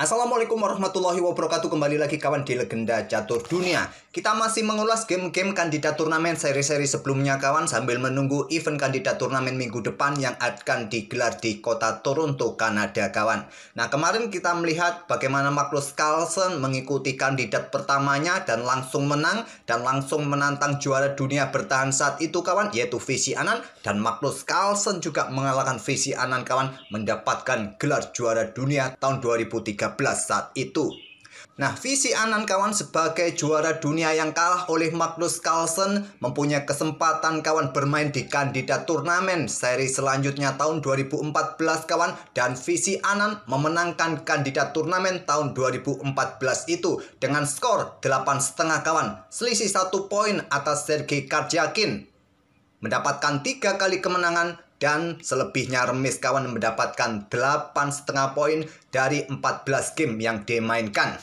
Assalamualaikum warahmatullahi wabarakatuh Kembali lagi kawan di Legenda Catur Dunia Kita masih mengulas game-game kandidat turnamen seri-seri sebelumnya kawan Sambil menunggu event kandidat turnamen minggu depan Yang akan digelar di kota Toronto, Kanada kawan Nah kemarin kita melihat bagaimana Magnus Carlson mengikuti kandidat pertamanya Dan langsung menang Dan langsung menantang juara dunia bertahan saat itu kawan Yaitu Visi Anan Dan Magnus Carlson juga mengalahkan Visi Anan kawan Mendapatkan gelar juara dunia tahun 2003 saat itu. Nah, visi Anan kawan sebagai juara dunia yang kalah oleh Magnus Carlsen mempunyai kesempatan kawan bermain di kandidat turnamen seri selanjutnya tahun 2014 kawan dan visi Anan memenangkan kandidat turnamen tahun 2014 itu dengan skor 8,5 kawan, selisih satu poin atas Sergei Karjakin. Mendapatkan tiga kali kemenangan, dan selebihnya remis kawan mendapatkan 8,5 poin dari 14 game yang dimainkan.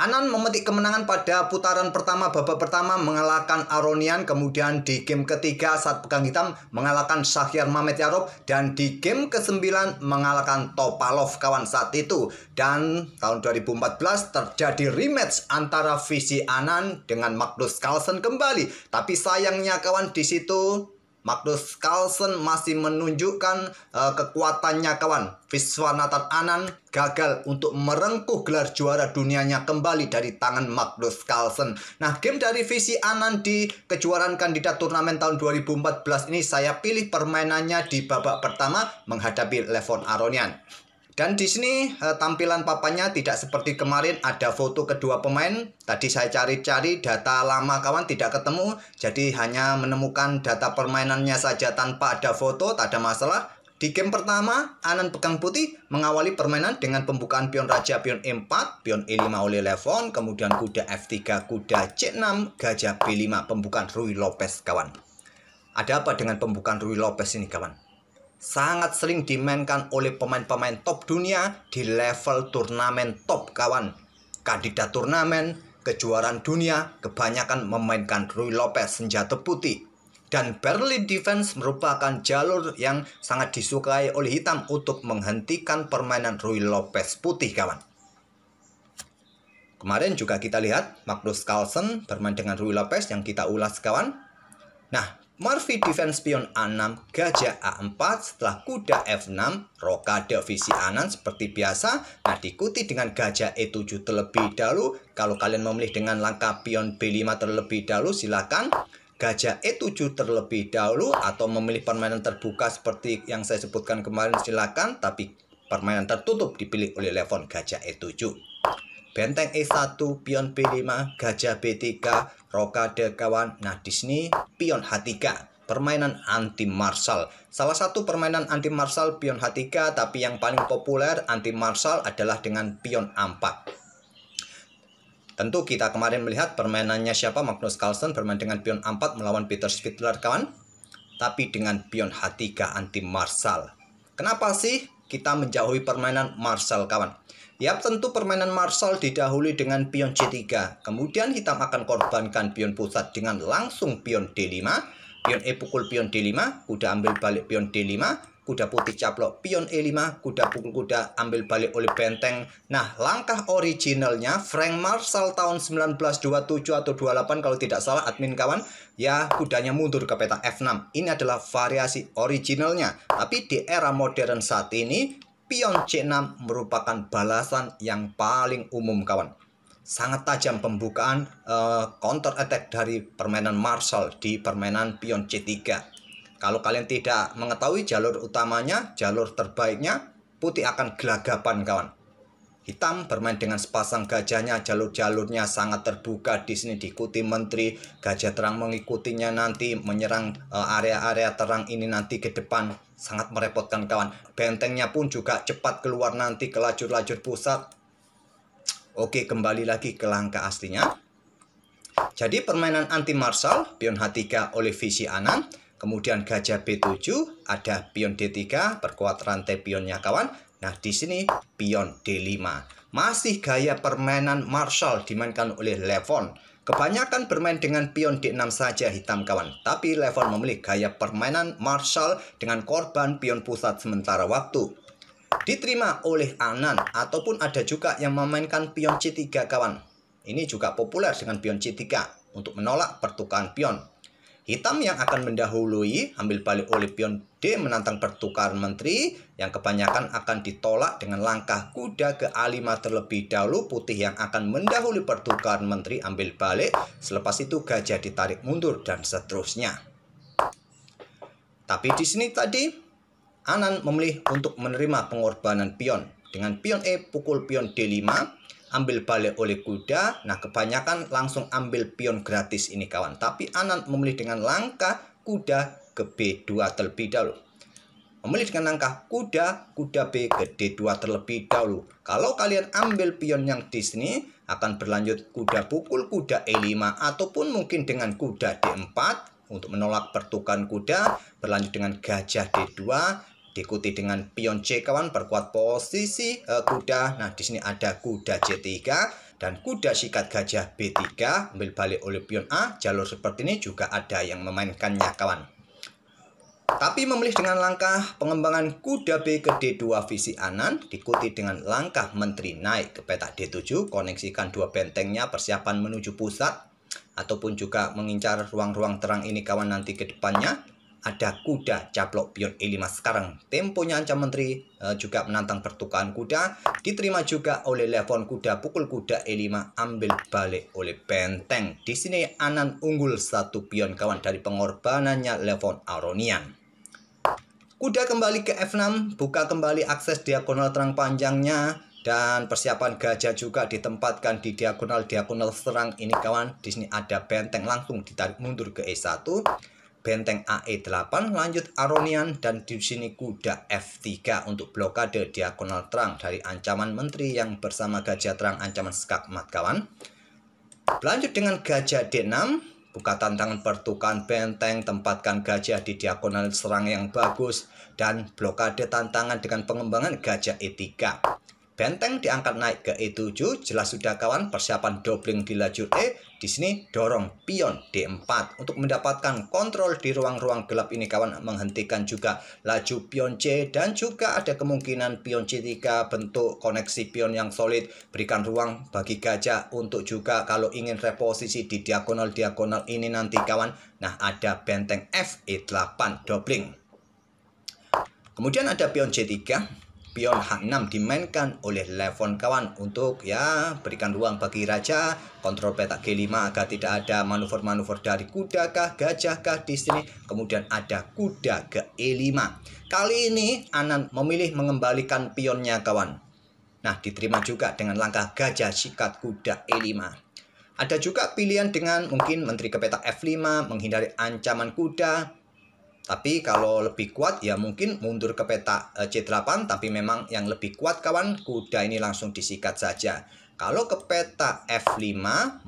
Anan memetik kemenangan pada putaran pertama babak pertama mengalahkan Aronian kemudian di game ketiga saat pegang hitam mengalahkan Syahyar Mamet Yarob dan di game kesembilan mengalahkan Topalov kawan saat itu dan tahun 2014 terjadi rematch antara visi Anan dengan Magnus Carlsen kembali tapi sayangnya kawan di situ Magnus Carlsen masih menunjukkan uh, kekuatannya kawan. Viswanathan Anand gagal untuk merengkuh gelar juara dunianya kembali dari tangan Magnus Carlsen. Nah, game dari visi Anand di kejuaraan kandidat turnamen tahun 2014 ini saya pilih permainannya di babak pertama menghadapi Levon Aronian. Dan di sini eh, tampilan papanya tidak seperti kemarin ada foto kedua pemain. Tadi saya cari-cari data lama kawan tidak ketemu. Jadi hanya menemukan data permainannya saja tanpa ada foto, tak ada masalah. Di game pertama, Anan Pegang Putih mengawali permainan dengan pembukaan pion raja pion E4, pion E5 oleh Levon, kemudian kuda F3, kuda C6, gajah B5, pembukaan Rui Lopez kawan. Ada apa dengan pembukaan Rui Lopez ini kawan? sangat sering dimainkan oleh pemain-pemain top dunia di level turnamen top kawan. Kandidat turnamen, kejuaraan dunia kebanyakan memainkan Rui Lopez senjata putih. Dan Berlin Defense merupakan jalur yang sangat disukai oleh hitam untuk menghentikan permainan Rui Lopez putih kawan. Kemarin juga kita lihat Magnus Carlsen bermain dengan Rui Lopez yang kita ulas kawan. Nah, Murphy defense pion A6, gajah A4, setelah kuda F6, rokade visi anan seperti biasa, nah diikuti dengan gajah E7 terlebih dahulu. Kalau kalian memilih dengan langkah pion B5 terlebih dahulu, silakan gajah E7 terlebih dahulu atau memilih permainan terbuka seperti yang saya sebutkan kemarin silakan, tapi permainan tertutup dipilih oleh level gajah E7. Benteng E1, pion B5, gajah B3, Rokade kawan. Nah, di sini pion H3 permainan anti marsal. Salah satu permainan anti marsal pion H3 tapi yang paling populer anti marsal adalah dengan pion A4. Tentu kita kemarin melihat permainannya siapa Magnus Carlsen bermain dengan pion A4 melawan Peter Spittler kawan. Tapi dengan pion H3 anti marsal. Kenapa sih kita menjauhi permainan Marshall kawan. Yap, tentu permainan Marshall didahului dengan pion C3. Kemudian hitam akan korbankan pion pusat dengan langsung pion D5. Pion E pukul pion D5, udah ambil balik pion D5, kuda putih caplok pion E5, kuda pukul kuda ambil balik oleh benteng. Nah, langkah originalnya Frank Marshall tahun 1927 atau 28 kalau tidak salah admin kawan, ya kudanya mundur ke peta F6. Ini adalah variasi originalnya. Tapi di era modern saat ini, pion C6 merupakan balasan yang paling umum kawan sangat tajam pembukaan uh, counter attack dari permainan Marshall di permainan pion C3. Kalau kalian tidak mengetahui jalur utamanya, jalur terbaiknya, putih akan gelagapan kawan. Hitam bermain dengan sepasang gajahnya, jalur-jalurnya sangat terbuka. Di sini diikuti menteri, gajah terang mengikutinya nanti menyerang eh, area-area terang ini nanti ke depan. Sangat merepotkan kawan. Bentengnya pun juga cepat keluar nanti ke lajur-lajur pusat. Oke, kembali lagi ke langkah aslinya. Jadi permainan anti marsal pion H3 oleh Visi Anand Kemudian gajah B7 ada pion D3 perkuat rantai pionnya kawan. Nah di sini pion D5. Masih gaya permainan Marshall dimainkan oleh Levon. Kebanyakan bermain dengan pion D6 saja hitam kawan. Tapi Levon memilih gaya permainan Marshall dengan korban pion pusat sementara waktu. Diterima oleh Anan ataupun ada juga yang memainkan pion C3 kawan. Ini juga populer dengan pion C3 untuk menolak pertukaran pion. Hitam yang akan mendahului ambil balik oleh pion D menantang pertukaran menteri yang kebanyakan akan ditolak dengan langkah kuda ke A5 terlebih dahulu. Putih yang akan mendahului pertukaran menteri ambil balik. Selepas itu gajah ditarik mundur dan seterusnya. Tapi di sini tadi Anan memilih untuk menerima pengorbanan pion. Dengan pion E pukul pion D5 ambil balik oleh kuda. Nah, kebanyakan langsung ambil pion gratis ini kawan. Tapi Anand memilih dengan langkah kuda ke B2 terlebih dahulu. Memilih dengan langkah kuda, kuda B ke D2 terlebih dahulu. Kalau kalian ambil pion yang di sini, akan berlanjut kuda pukul, kuda E5, ataupun mungkin dengan kuda D4 untuk menolak pertukaran kuda, berlanjut dengan gajah D2, diikuti dengan pion C kawan perkuat posisi e, kuda. Nah, di sini ada kuda C3 dan kuda sikat gajah B3 ambil balik oleh pion A. Jalur seperti ini juga ada yang memainkannya kawan. Tapi memilih dengan langkah pengembangan kuda B ke D2 visi Anan diikuti dengan langkah menteri naik ke petak D7 koneksikan dua bentengnya persiapan menuju pusat ataupun juga mengincar ruang-ruang terang ini kawan nanti ke depannya ada kuda caplok pion E5 sekarang. Temponya ancam menteri e, juga menantang pertukaran kuda. Diterima juga oleh Levon kuda pukul kuda E5 ambil balik oleh benteng. Di sini Anan unggul satu pion kawan dari pengorbanannya Levon Aronian. Kuda kembali ke F6, buka kembali akses diagonal terang panjangnya dan persiapan gajah juga ditempatkan di diagonal-diagonal serang ini kawan. Di sini ada benteng langsung ditarik mundur ke E1 benteng AE8 lanjut Aronian dan di sini kuda F3 untuk blokade diagonal terang dari ancaman menteri yang bersama gajah terang ancaman skakmat kawan. Lanjut dengan gajah D6 buka tantangan pertukaran benteng, tempatkan gajah di diagonal serang yang bagus dan blokade tantangan dengan pengembangan gajah E3. Benteng diangkat naik ke E7, jelas sudah kawan persiapan doubling di lajur E. Di sini dorong pion D4 untuk mendapatkan kontrol di ruang-ruang gelap ini kawan menghentikan juga laju pion C dan juga ada kemungkinan pion C3 bentuk koneksi pion yang solid berikan ruang bagi gajah untuk juga kalau ingin reposisi di diagonal-diagonal ini nanti kawan. Nah ada benteng F E8 doubling. Kemudian ada pion C3 pion H6 dimainkan oleh Levon kawan untuk ya berikan ruang bagi raja kontrol petak G5 agar tidak ada manuver-manuver dari kuda kah gajah kah di sini kemudian ada kuda ke E5 kali ini Anan memilih mengembalikan pionnya kawan nah diterima juga dengan langkah gajah sikat kuda E5 ada juga pilihan dengan mungkin menteri ke petak F5 menghindari ancaman kuda tapi kalau lebih kuat ya mungkin mundur ke peta eh, C8 tapi memang yang lebih kuat kawan kuda ini langsung disikat saja. Kalau ke peta F5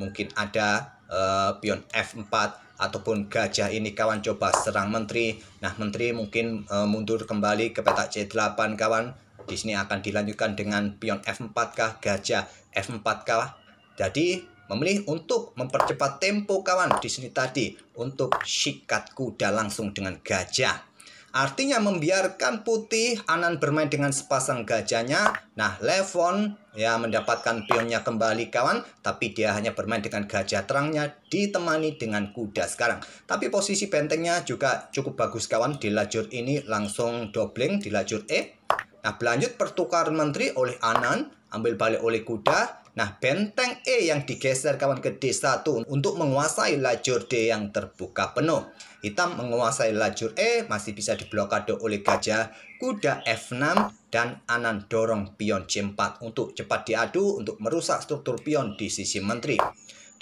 mungkin ada uh, pion F4 ataupun gajah ini kawan coba serang menteri. Nah, menteri mungkin uh, mundur kembali ke peta C8 kawan. Di sini akan dilanjutkan dengan pion F4 kah gajah F4 kah. Jadi memilih untuk mempercepat tempo kawan di sini tadi untuk sikat kuda langsung dengan gajah. Artinya membiarkan putih Anan bermain dengan sepasang gajahnya. Nah, Levon ya mendapatkan pionnya kembali kawan, tapi dia hanya bermain dengan gajah terangnya ditemani dengan kuda sekarang. Tapi posisi bentengnya juga cukup bagus kawan di lajur ini langsung doubling di lajur E. Nah, berlanjut pertukaran menteri oleh Anan, ambil balik oleh kuda, Nah, benteng E yang digeser kawan ke D1 untuk menguasai lajur D yang terbuka penuh. Hitam menguasai lajur E masih bisa diblokade oleh gajah, kuda F6, dan Anan dorong pion C4 untuk cepat diadu untuk merusak struktur pion di sisi menteri.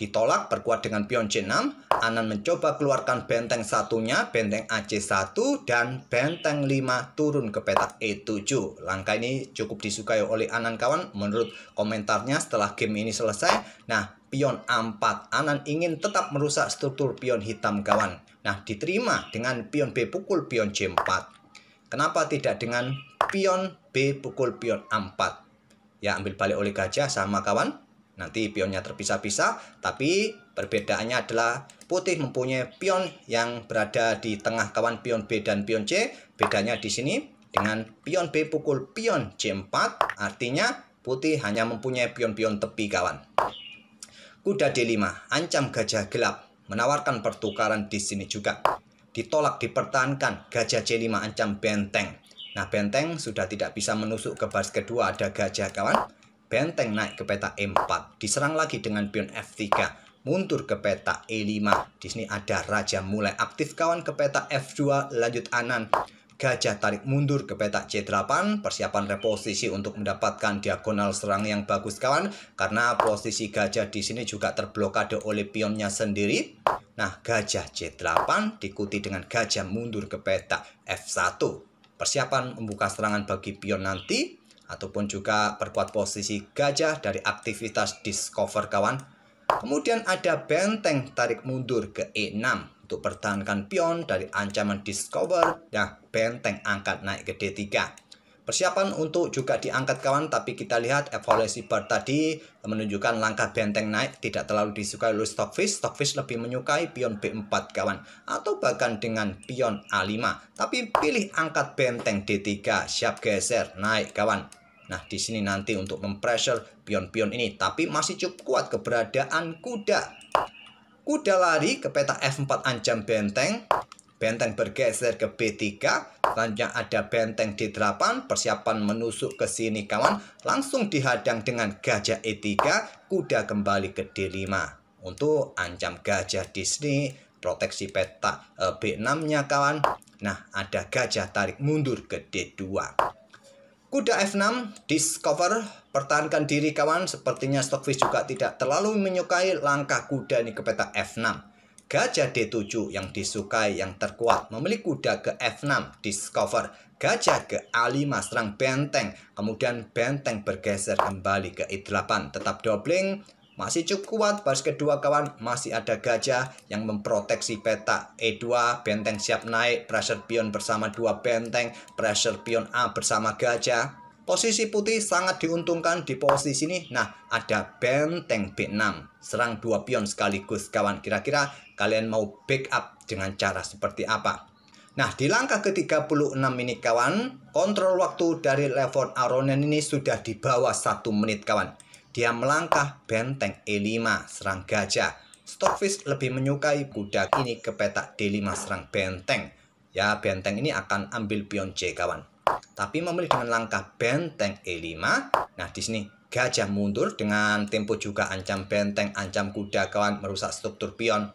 Ditolak perkuat dengan pion C6, Anan mencoba keluarkan benteng satunya, benteng AC1 dan benteng 5 turun ke petak E7. Langkah ini cukup disukai oleh Anan kawan menurut komentarnya setelah game ini selesai. Nah, pion A4, Anan ingin tetap merusak struktur pion hitam kawan. Nah, diterima dengan pion B pukul pion C4. Kenapa tidak dengan pion B pukul pion A4? Ya, ambil balik oleh gajah sama kawan. Nanti pionnya terpisah-pisah, tapi perbedaannya adalah putih mempunyai pion yang berada di tengah kawan pion B dan pion C. Bedanya di sini dengan pion B pukul pion C4, artinya putih hanya mempunyai pion-pion tepi kawan. Kuda D5, ancam gajah gelap, menawarkan pertukaran di sini juga. Ditolak dipertahankan, gajah C5 ancam benteng. Nah, benteng sudah tidak bisa menusuk ke baris kedua ada gajah kawan. Benteng naik ke peta E4, diserang lagi dengan pion F3, mundur ke peta E5. Di sini ada raja mulai aktif kawan ke peta F2, lanjut Anan. Gajah tarik mundur ke peta C8, persiapan reposisi untuk mendapatkan diagonal serang yang bagus kawan, karena posisi gajah di sini juga terblokade oleh pionnya sendiri. Nah, gajah C8 diikuti dengan gajah mundur ke peta F1. Persiapan membuka serangan bagi pion nanti, ataupun juga perkuat posisi gajah dari aktivitas discover kawan. Kemudian ada benteng tarik mundur ke E6 untuk pertahankan pion dari ancaman discover ya benteng angkat naik ke D3 persiapan untuk juga diangkat kawan tapi kita lihat evaluasi bar tadi menunjukkan langkah benteng naik tidak terlalu disukai oleh stockfish stockfish lebih menyukai pion B4 kawan atau bahkan dengan pion A5 tapi pilih angkat benteng D3 siap geser naik kawan Nah, di sini nanti untuk mempressure pion-pion ini, tapi masih cukup kuat keberadaan kuda. Kuda lari ke peta F4 ancam benteng, benteng bergeser ke B3, selanjutnya ada benteng D8, persiapan menusuk ke sini kawan, langsung dihadang dengan gajah E3, kuda kembali ke D5. Untuk ancam gajah di sini, proteksi peta eh, B6-nya kawan. Nah, ada gajah tarik mundur ke D2. Kuda F6 discover pertahankan diri kawan sepertinya Stockfish juga tidak terlalu menyukai langkah kuda ini ke peta F6 Gajah D7 yang disukai yang terkuat memiliki kuda ke F6 discover Gajah ke A5 serang benteng kemudian benteng bergeser kembali ke e 8 tetap doubling masih cukup kuat baris kedua kawan masih ada gajah yang memproteksi peta E2 benteng siap naik pressure pion bersama dua benteng pressure pion A bersama gajah Posisi putih sangat diuntungkan di posisi ini. Nah, ada benteng B6. Serang dua pion sekaligus kawan. Kira-kira kalian mau backup dengan cara seperti apa? Nah, di langkah ke-36 ini kawan, kontrol waktu dari level Aronen ini sudah di bawah 1 menit kawan. Dia melangkah benteng E5 serang gajah. Stockfish lebih menyukai kuda ini ke petak D5 serang benteng. Ya, benteng ini akan ambil pion C, kawan. Tapi memilih dengan langkah benteng E5. Nah, di sini gajah mundur dengan tempo juga ancam benteng, ancam kuda, kawan, merusak struktur pion.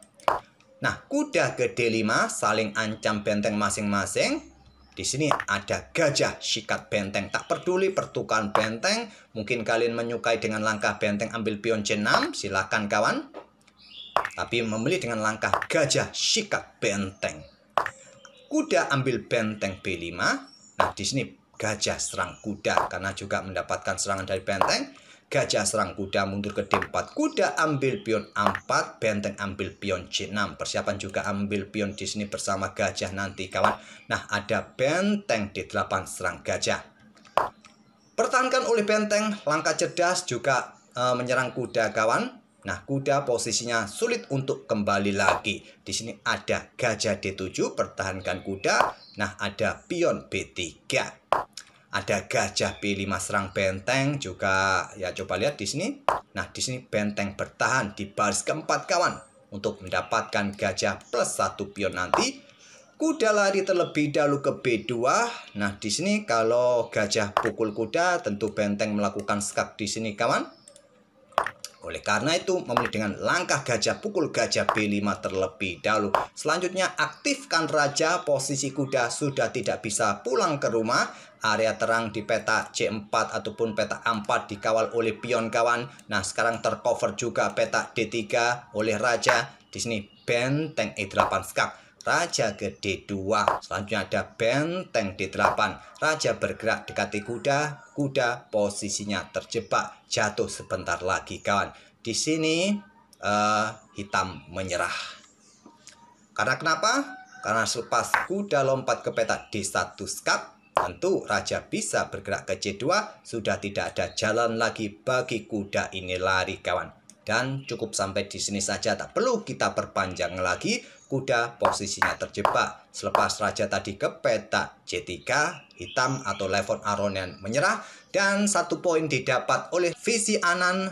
Nah, kuda ke D5 saling ancam benteng masing-masing. Di sini ada gajah sikat benteng. Tak peduli pertukaran benteng. Mungkin kalian menyukai dengan langkah benteng ambil pion C6. Silahkan kawan. Tapi memilih dengan langkah gajah sikat benteng. Kuda ambil benteng B5. Nah di sini gajah serang kuda. Karena juga mendapatkan serangan dari benteng. Gajah serang kuda mundur ke D4 Kuda ambil pion A4 Benteng ambil pion C6 Persiapan juga ambil pion di sini bersama gajah nanti kawan Nah ada benteng D8 serang gajah Pertahankan oleh benteng Langkah cerdas juga e, menyerang kuda kawan Nah, kuda posisinya sulit untuk kembali lagi. Di sini ada gajah D7, pertahankan kuda. Nah, ada pion B3 ada gajah pilih serang benteng juga ya coba lihat di sini nah di sini benteng bertahan di baris keempat kawan untuk mendapatkan gajah plus satu pion nanti kuda lari terlebih dahulu ke B2 nah di sini kalau gajah pukul kuda tentu benteng melakukan skak di sini kawan oleh karena itu memilih dengan langkah gajah pukul gajah B5 terlebih dahulu selanjutnya aktifkan raja posisi kuda sudah tidak bisa pulang ke rumah area terang di peta C4 ataupun peta A4 dikawal oleh pion kawan. Nah, sekarang tercover juga peta D3 oleh raja. Di sini benteng E8 skak. Raja ke D2, selanjutnya ada benteng D8. Raja bergerak dekati kuda, kuda posisinya terjebak, jatuh sebentar lagi kawan. Di sini uh, hitam menyerah. Karena kenapa? Karena selepas kuda lompat ke peta D1 skak, Tentu Raja bisa bergerak ke C2, sudah tidak ada jalan lagi bagi kuda ini lari kawan. Dan cukup sampai di sini saja, tak perlu kita perpanjang lagi, kuda posisinya terjebak. Selepas Raja tadi ke peta C3, hitam atau level Aronian menyerah, dan satu poin didapat oleh Visi Anan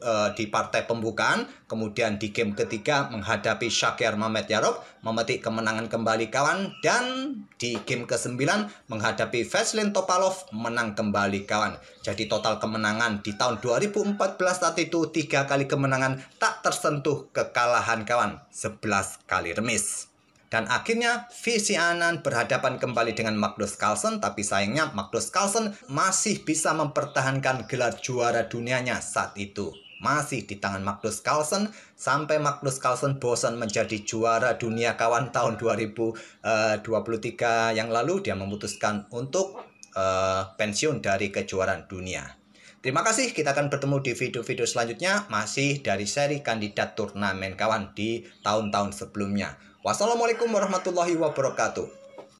Eh, di partai pembukaan, kemudian di game ketiga menghadapi Syakir Mamet Yarob, memetik kemenangan kembali kawan, dan di game ke-9 menghadapi Veselin Topalov, menang kembali kawan. Jadi total kemenangan di tahun 2014 saat itu tiga kali kemenangan tak tersentuh kekalahan kawan, 11 kali remis. Dan akhirnya Visi Anan berhadapan kembali dengan Magnus Carlsen tapi sayangnya Magnus Carlsen masih bisa mempertahankan gelar juara dunianya saat itu masih di tangan Magnus Carlsen sampai Magnus Carlsen bosan menjadi juara dunia kawan tahun 2023 eh, yang lalu dia memutuskan untuk uh, pensiun dari kejuaraan dunia. Terima kasih, kita akan bertemu di video-video selanjutnya masih dari seri kandidat turnamen kawan di tahun-tahun sebelumnya. Wassalamualaikum warahmatullahi wabarakatuh.